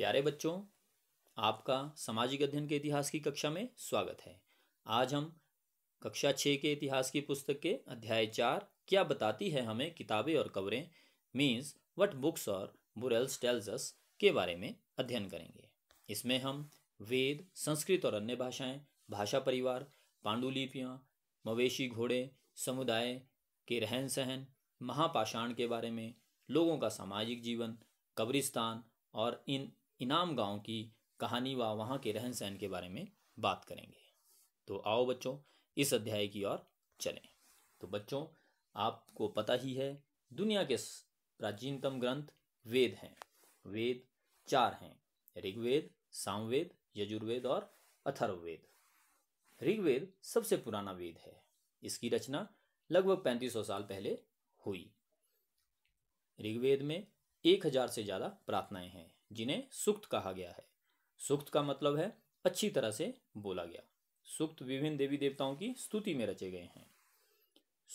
प्यारे बच्चों आपका सामाजिक अध्ययन के इतिहास की कक्षा में स्वागत है आज हम कक्षा छः के इतिहास की पुस्तक के अध्याय चार क्या बताती है हमें किताबें और कवरें मीन्स वट बुक्स और बुरेल्स टेल्स के बारे में अध्ययन करेंगे इसमें हम वेद संस्कृत और अन्य भाषाएं भाषा परिवार पांडुलिपियाँ मवेशी घोड़े समुदाय के रहन सहन महापाषाण के बारे में लोगों का सामाजिक जीवन कब्रिस्तान और इन इनाम गांव की कहानी व वहाँ के रहन सहन के बारे में बात करेंगे तो आओ बच्चों इस अध्याय की ओर चलें तो बच्चों आपको पता ही है दुनिया के प्राचीनतम ग्रंथ वेद हैं वेद चार हैं ऋग्वेद सामवेद यजुर्वेद और अथर्ववेद ऋग्वेद सबसे पुराना वेद है इसकी रचना लगभग 3500 साल पहले हुई ऋग्वेद में एक हजार से ज़्यादा प्रार्थनाएं हैं जिन्हें सुक्त कहा गया है सुक्त का मतलब है अच्छी तरह से बोला गया सुक्त विभिन्न देवी देवताओं की स्तुति में रचे गए हैं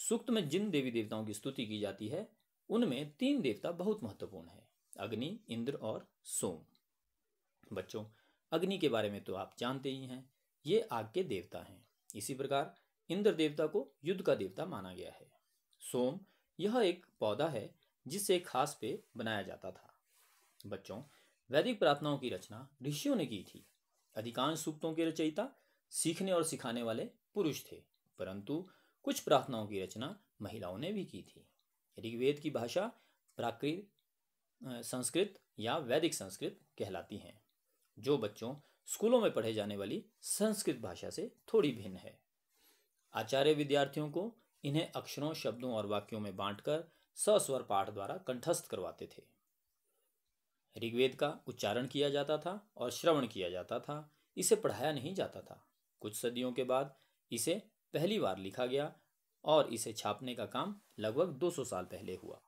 सुक्त में जिन देवी देवताओं की स्तुति की जाती है उनमें तीन देवता बहुत महत्वपूर्ण है अग्नि इंद्र और सोम बच्चों अग्नि के बारे में तो आप जानते ही हैं ये आग के देवता हैं इसी प्रकार इंद्र देवता को युद्ध का देवता माना गया है सोम यह एक पौधा है जिसे खास पे बनाया जाता था बच्चों वैदिक प्रार्थनाओं की रचना ऋषियों ने की थी अधिकांश सूक्तों के रचयिता सीखने और सिखाने वाले पुरुष थे परंतु कुछ प्रार्थनाओं की रचना महिलाओं ने भी की थी ऋग्वेद की भाषा प्राकृत संस्कृत या वैदिक संस्कृत कहलाती हैं जो बच्चों स्कूलों में पढ़े जाने वाली संस्कृत भाषा से थोड़ी भिन्न है आचार्य विद्यार्थियों को इन्हें अक्षरों शब्दों और वाक्यों में बांटकर सस्वर पाठ द्वारा कंठस्थ करवाते थे ऋग्वेद का उच्चारण किया जाता था और श्रवण किया जाता था इसे पढ़ाया नहीं जाता था कुछ सदियों के बाद इसे पहली बार लिखा गया और इसे छापने का काम लगभग 200 साल पहले हुआ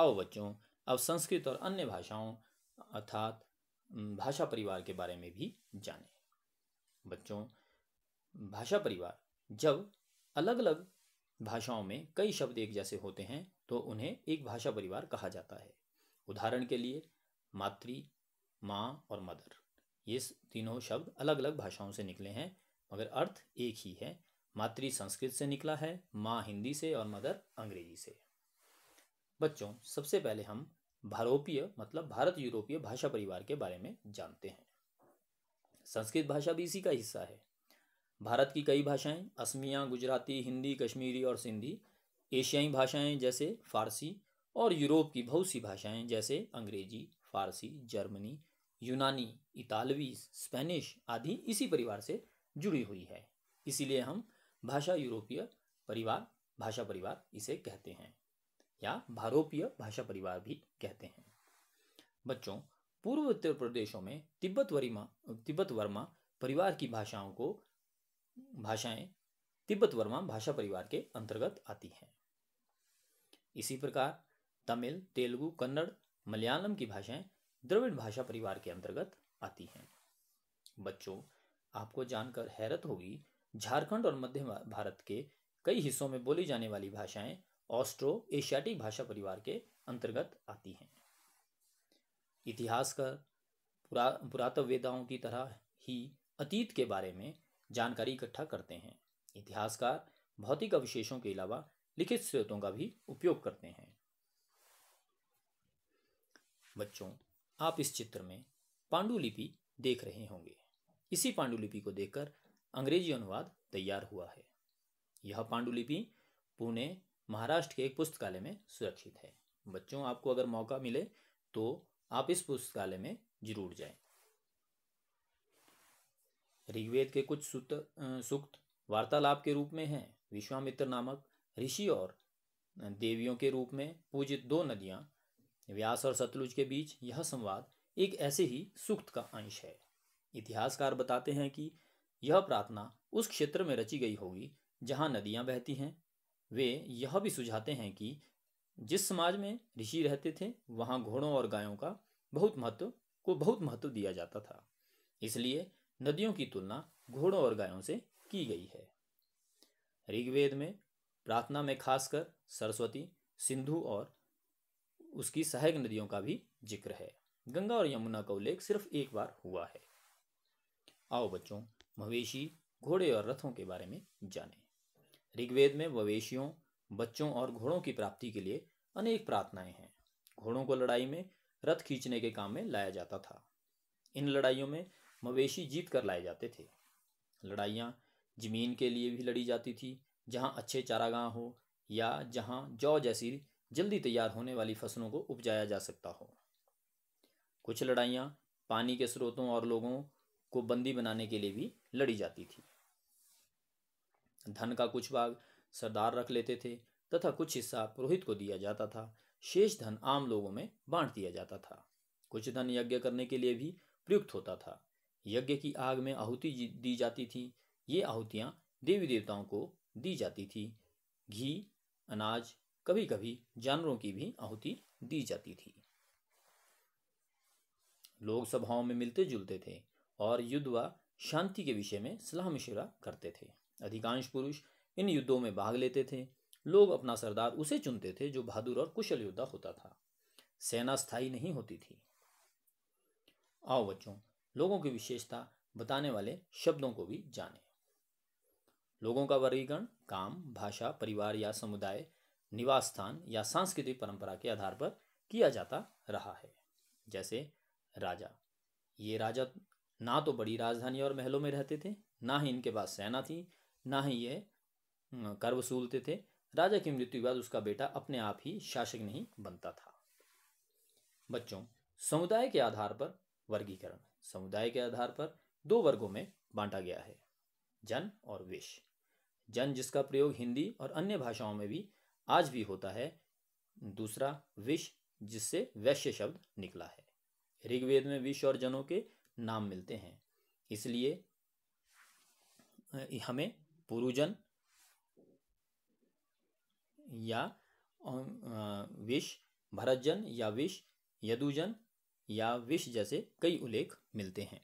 आओ बच्चों अब संस्कृत और अन्य भाषाओं अर्थात भाषा परिवार के बारे में भी जानें बच्चों भाषा परिवार जब अलग अलग भाषाओं में कई शब्द एक जैसे होते हैं तो उन्हें एक भाषा परिवार कहा जाता है उदाहरण के लिए मातृ माँ और मदर ये तीनों शब्द अलग अलग भाषाओं से निकले हैं मगर अर्थ एक ही है मातृ संस्कृत से निकला है माँ हिंदी से और मदर अंग्रेजी से बच्चों सबसे पहले हम भारोपीय मतलब भारत यूरोपीय भाषा परिवार के बारे में जानते हैं संस्कृत भाषा भी इसी का हिस्सा है भारत की कई भाषाएं असमिया गुजराती हिंदी कश्मीरी और सिंधी एशियाई भाषाएं जैसे फारसी और यूरोप की बहुत सी भाषाएं जैसे अंग्रेजी फारसी जर्मनी यूनानी इतालवी स्पेनिश आदि इसी परिवार से जुड़ी हुई है इसीलिए हम भाषा यूरोपीय परिवार भाषा परिवार इसे कहते हैं या भारोपीय भाषा परिवार भी कहते हैं बच्चों पूर्व उत्तर प्रदेशों में तिब्बत वरिमा तिब्बत वर्मा परिवार की भाषाओं को भाषाएं तिब्बत वर्मा भाषा परिवार के अंतर्गत आती हैं इसी प्रकार तमिल तेलुगु कन्नड़ मलयालम की भाषाएं द्रविड़ भाषा परिवार के अंतर्गत आती हैं बच्चों आपको जानकर हैरत होगी झारखंड और मध्य भारत के कई हिस्सों में बोली जाने वाली भाषाएं ऑस्ट्रो एशियाटिक भाषा परिवार के अंतर्गत आती हैं इतिहासकार पुरा वेदाओं की तरह ही अतीत के बारे में जानकारी इकट्ठा करते हैं इतिहासकार भौतिक अवशेषों के अलावा लिखित स्रोतों का भी उपयोग करते हैं बच्चों आप इस चित्र में पांडुलिपि देख रहे होंगे इसी पांडुलिपि को देखकर अंग्रेजी अनुवाद तैयार हुआ है यह पांडुलिपि पुणे महाराष्ट्र के एक पुस्तकालय में सुरक्षित है बच्चों आपको अगर मौका मिले तो आप इस पुस्तकालय में जरूर जाएं ऋग्वेद के कुछ सूत सूक्त वार्तालाप के रूप में हैं विश्वामित्र नामक ऋषि और देवियों के रूप में पूजित दो नदियां व्यास और सतलुज के बीच यह संवाद एक ऐसे ही सूक्त का अंश है इतिहासकार बताते हैं कि यह प्रार्थना उस क्षेत्र में रची गई होगी जहाँ नदियां बहती हैं वे यह भी सुझाते हैं कि जिस समाज में ऋषि रहते थे वहाँ घोड़ों और गायों का बहुत महत्व को बहुत महत्व दिया जाता था इसलिए नदियों की तुलना घोड़ों और गायों से की गई है ऋग्वेद में प्रार्थना में खासकर सरस्वती सिंधु और उसकी सहायक नदियों का भी जिक्र है गंगा और यमुना का उल्लेख सिर्फ एक बार हुआ है आओ बच्चों मवेशी घोड़े और रथों के बारे में जानें ऋग्वेद में मवेशियों बच्चों और घोड़ों की प्राप्ति के लिए अनेक प्रार्थनाएं हैं घोड़ों को लड़ाई में रथ खींचने के काम में लाया जाता था इन लड़ाइयों में मवेशी जीत कर लाए जाते थे लड़ाइयाँ जमीन के लिए भी लड़ी जाती थी जहाँ अच्छे चारागाह हो या जहाँ जौ जैसी जल्दी तैयार होने वाली फसलों को उपजाया जा सकता हो कुछ लड़ाइयाँ पानी के स्रोतों और लोगों को बंदी बनाने के लिए भी लड़ी जाती थी धन का कुछ भाग सरदार रख लेते थे तथा कुछ हिस्सा पुरोहित को दिया जाता था शेष धन आम लोगों में बांट दिया जाता था कुछ धन यज्ञ करने के लिए भी प्रयुक्त होता था यज्ञ की आग में आहुति दी जाती थी ये आहुतियाँ देवी देवताओं को दी जाती थी घी अनाज कभी कभी जानवरों की भी आहुति दी जाती थी लोग सभाओं में मिलते जुलते थे और युद्ध व शांति के विषय में सलाह मशुरा करते थे अधिकांश पुरुष इन युद्धों में भाग लेते थे लोग अपना सरदार उसे चुनते थे जो बहादुर और कुशल योद्धा होता था सेना स्थायी नहीं होती थी आओ बच्चों लोगों की विशेषता बताने वाले शब्दों को भी जाने लोगों का वर्गीकरण काम भाषा परिवार या समुदाय निवास स्थान या सांस्कृतिक परंपरा के आधार पर किया जाता रहा है जैसे राजा ये राजा ना तो बड़ी राजधानी और महलों में रहते थे ना ही इनके पास सेना थी ना ही ये कर वसूलते थे राजा की मृत्यु के बाद उसका बेटा अपने आप ही शासक नहीं बनता था बच्चों समुदाय के आधार पर वर्गीकरण समुदाय के आधार पर दो वर्गों में बांटा गया है जन और विश जन जिसका प्रयोग हिंदी और अन्य भाषाओं में भी आज भी होता है दूसरा विष जिससे वैश्य शब्द निकला है ऋग्वेद में विष और जनों के नाम मिलते हैं इसलिए हमें पुरुजन या विष भरतजन या विष यदुजन या विष जैसे कई उल्लेख मिलते हैं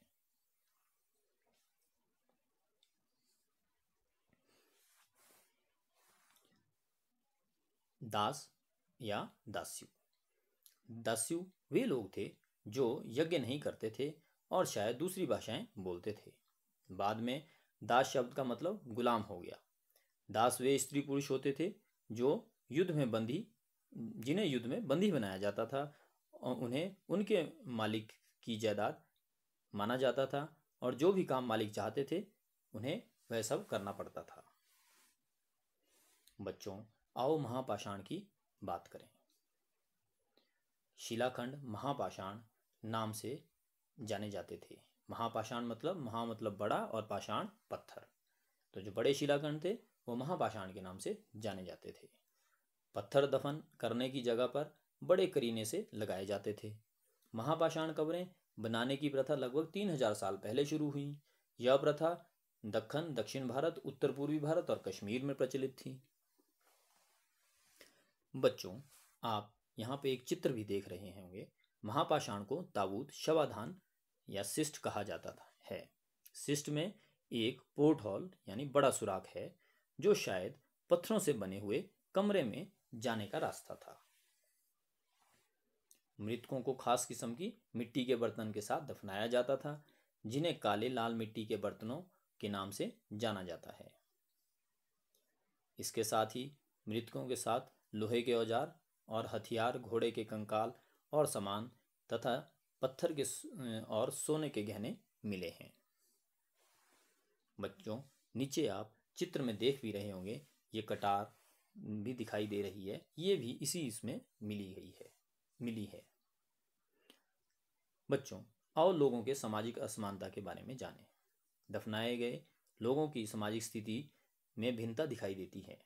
दास या दास्यु दास्यु वे लोग थे जो यज्ञ नहीं करते थे और शायद दूसरी भाषाएं बोलते थे बाद में दास शब्द का मतलब गुलाम हो गया दास वे स्त्री पुरुष होते थे जो युद्ध में बंदी जिन्हें युद्ध में बंदी बनाया जाता था उन्हें उनके मालिक की जायदाद माना जाता था और जो भी काम मालिक चाहते थे उन्हें वह सब करना पड़ता था बच्चों आओ महापाषाण की बात करें शिलाखंड महापाषाण नाम से जाने जाते थे महापाषाण मतलब महा मतलब बड़ा और पाषाण पत्थर तो जो बड़े शिलाखंड थे वो महापाषाण के नाम से जाने जाते थे पत्थर दफन करने की जगह पर बड़े करीने से लगाए जाते थे महापाषाण कवरें बनाने की प्रथा लगभग तीन हजार साल पहले शुरू हुई यह प्रथा दखन दक्षिण भारत उत्तर पूर्वी भारत और कश्मीर में प्रचलित थी बच्चों आप यहाँ पे एक चित्र भी देख रहे होंगे महापाषाण को ताबूत शवाधान या सिस्ट कहा जाता था है सिस्ट में एक पोर्ट हॉल यानी बड़ा सुराख है जो शायद पत्थरों से बने हुए कमरे में जाने का रास्ता था मृतकों को खास किस्म की मिट्टी के बर्तन के साथ दफनाया जाता था जिन्हें काले लाल मिट्टी के बर्तनों के नाम से जाना जाता है इसके साथ ही मृतकों के साथ लोहे के औजार और हथियार घोड़े के कंकाल और सामान तथा पत्थर के और सोने के गहने मिले हैं बच्चों नीचे आप चित्र में देख भी रहे होंगे ये कटार भी दिखाई दे रही है ये भी इसी इसमें मिली गई है मिली है बच्चों आओ लोगों के सामाजिक असमानता के बारे में जानें दफनाए गए लोगों की सामाजिक स्थिति में भिन्नता दिखाई देती है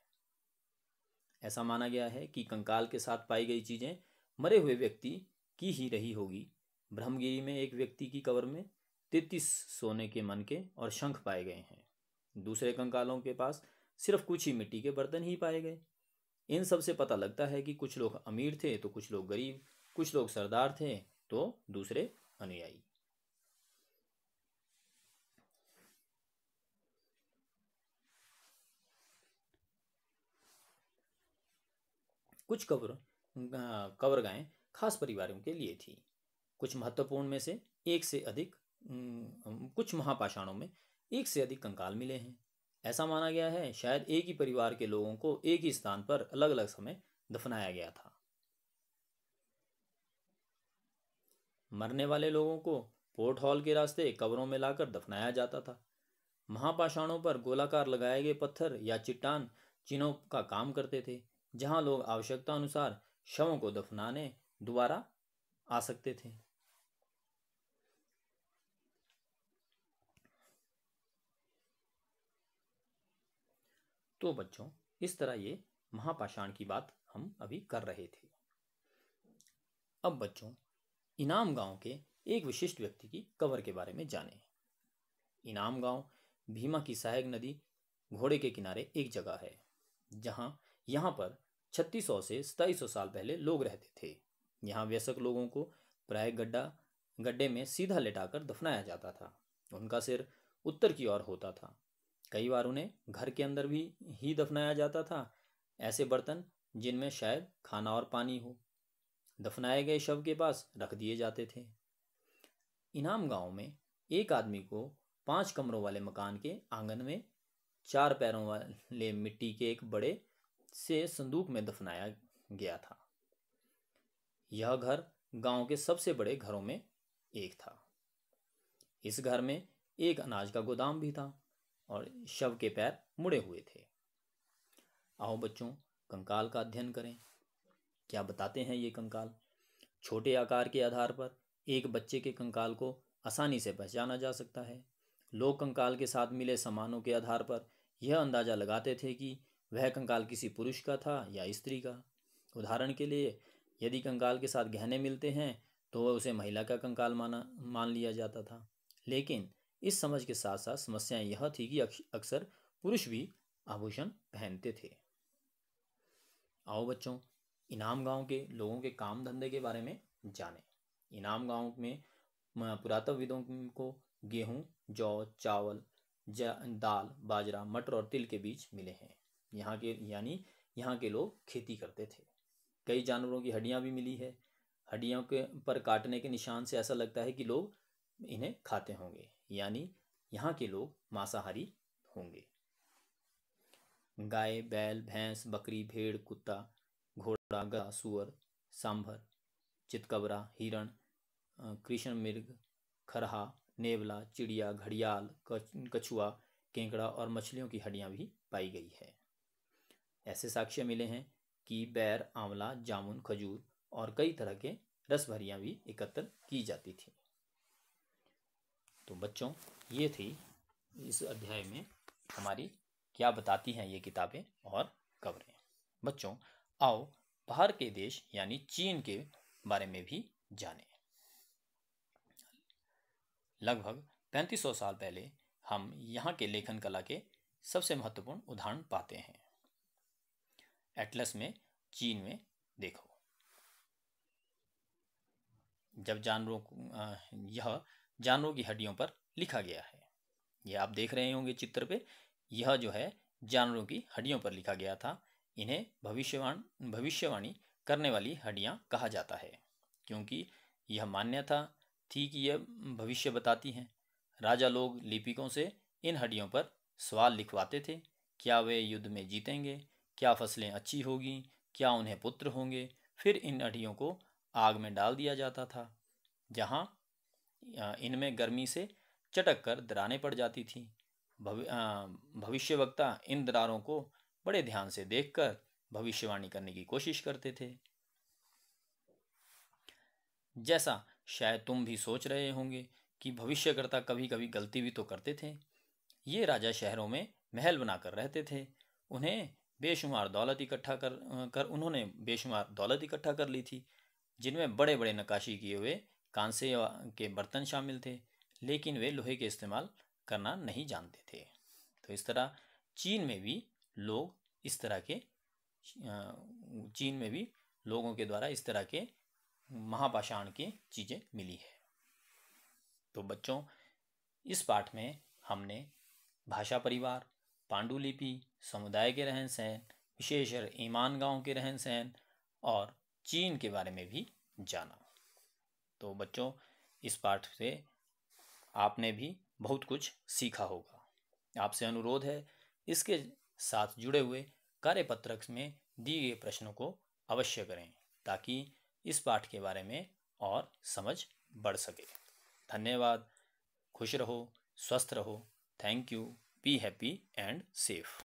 ऐसा माना गया है कि कंकाल के साथ पाई गई चीज़ें मरे हुए व्यक्ति की ही रही होगी ब्रह्मगिरी में एक व्यक्ति की कवर में तैतीस सोने के मन के और शंख पाए गए हैं दूसरे कंकालों के पास सिर्फ कुछ ही मिट्टी के बर्तन ही पाए गए इन सब से पता लगता है कि कुछ लोग अमीर थे तो कुछ लोग गरीब कुछ लोग सरदार थे तो दूसरे अनुयायी कुछ कवर कवर गायें खास परिवारों के लिए थी कुछ महत्वपूर्ण में से एक से अधिक कुछ महापाषाणों में एक से अधिक कंकाल मिले हैं ऐसा माना गया है शायद एक ही परिवार के लोगों को एक ही स्थान पर अलग अलग समय दफनाया गया था मरने वाले लोगों को पोर्ट हॉल के रास्ते कब्रों में लाकर दफनाया जाता था महापाषाणों पर गोलाकार लगाए गए पत्थर या चिट्टान चिन्हों का काम करते थे जहां लोग आवश्यकता अनुसार शवों को दफनाने दोबारा आ सकते थे तो बच्चों इस तरह ये महापाषाण की बात हम अभी कर रहे थे अब बच्चों इनाम गांव के एक विशिष्ट व्यक्ति की कवर के बारे में जाने इनाम गांव भीमा की सहायक नदी घोड़े के किनारे एक जगह है जहां यहां पर 3600 से 2700 साल पहले लोग रहते थे यहाँ व्यसक लोगों को प्राय गड्ढा गड्ढे में सीधा लेटाकर दफनाया जाता था उनका सिर उत्तर की ओर होता था कई बार उन्हें घर के अंदर भी ही दफनाया जाता था ऐसे बर्तन जिनमें शायद खाना और पानी हो दफनाए गए शव के पास रख दिए जाते थे इनाम गांव में एक आदमी को पांच कमरों वाले मकान के आंगन में चार पैरों वाले मिट्टी के एक बड़े से संदूक में दफनाया गया था यह घर गांव के सबसे बड़े घरों में एक था इस घर में एक अनाज का गोदाम भी था और शव के पैर मुड़े हुए थे आओ बच्चों कंकाल का अध्ययन करें क्या बताते हैं ये कंकाल छोटे आकार के आधार पर एक बच्चे के कंकाल को आसानी से पहचाना जा सकता है लोग कंकाल के साथ मिले सामानों के आधार पर यह अंदाज़ा लगाते थे कि वह कंकाल किसी पुरुष का था या स्त्री का उदाहरण के लिए यदि कंकाल के साथ गहने मिलते हैं तो वह उसे महिला का कंकाल माना मान लिया जाता था लेकिन इस समझ के साथ साथ समस्या यह थी कि अक्सर पुरुष भी आभूषण पहनते थे आओ बच्चों इनाम गांव के लोगों के काम धंधे के बारे में जाने इनाम गांव में पुरातत्वविदों को गेहूं जौ चावल दाल बाजरा मटर और तिल के बीज मिले हैं यहाँ के यानी यहाँ के लोग खेती करते थे कई जानवरों की हड्डियाँ भी मिली है हड्डियों के पर काटने के निशान से ऐसा लगता है कि लोग इन्हें खाते होंगे यानी यहाँ के लोग मांसाहारी होंगे गाय बैल भैंस बकरी भेड़ कुत्ता घोड़ा सुअर सांभर चितकबरा हिरण कृष्ण मृग खरहा नेवला चिड़िया घड़ियाल कछुआ केंकड़ा और मछलियों की हड्डियां भी पाई गई है ऐसे साक्ष्य मिले हैं कि बैर आंवला जामुन खजूर और कई तरह के रसभरियाँ भी एकत्र की जाती थी तो बच्चों ये थी इस अध्याय में हमारी क्या बताती हैं ये किताबें और कवरें बच्चों आओ बाहर के देश यानी चीन के बारे में भी जाने लगभग 3500 साल पहले हम यहाँ के लेखन कला के सबसे महत्वपूर्ण उदाहरण पाते हैं एटलस में चीन में देखो जब जानवरों यह जानवरों की हड्डियों पर लिखा गया है यह आप देख रहे होंगे चित्र पे यह जो है जानवरों की हड्डियों पर लिखा गया था इन्हें भविष्यवाण भविष्यवाणी करने वाली हड्डियाँ कहा जाता है क्योंकि यह मान्यता थी कि यह भविष्य बताती हैं राजा लोग लिपिकों से इन हड्डियों पर सवाल लिखवाते थे क्या वे युद्ध में जीतेंगे क्या फसलें अच्छी होगी क्या उन्हें पुत्र होंगे फिर इन हड्डियों को आग में डाल दिया जाता था जहाँ इनमें गर्मी से चटक कर दरारें पड़ जाती थीं भविष्य वक्ता इन दरारों को बड़े ध्यान से देखकर भविष्यवाणी करने की कोशिश करते थे जैसा शायद तुम भी सोच रहे होंगे कि भविष्यकर्ता कभी कभी गलती भी तो करते थे ये राजा शहरों में महल बनाकर रहते थे उन्हें बेशुमार दौलत इकट्ठा कर कर उन्होंने बेशुमार दौलत इकट्ठा कर ली थी जिनमें बड़े बड़े नकाशी किए हुए कांसे के बर्तन शामिल थे लेकिन वे लोहे के इस्तेमाल करना नहीं जानते थे तो इस तरह चीन में भी लोग इस तरह के चीन में भी लोगों के द्वारा इस तरह के महापाषाण की चीज़ें मिली है तो बच्चों इस पाठ में हमने भाषा परिवार पांडुलिपि समुदाय के रहन सहन विशेषकर ईमान गांव के रहन सहन और चीन के बारे में भी जाना तो बच्चों इस पाठ से आपने भी बहुत कुछ सीखा होगा आपसे अनुरोध है इसके साथ जुड़े हुए कार्यपत्रक में दिए गए प्रश्नों को अवश्य करें ताकि इस पाठ के बारे में और समझ बढ़ सके धन्यवाद खुश रहो स्वस्थ रहो thank you be happy and safe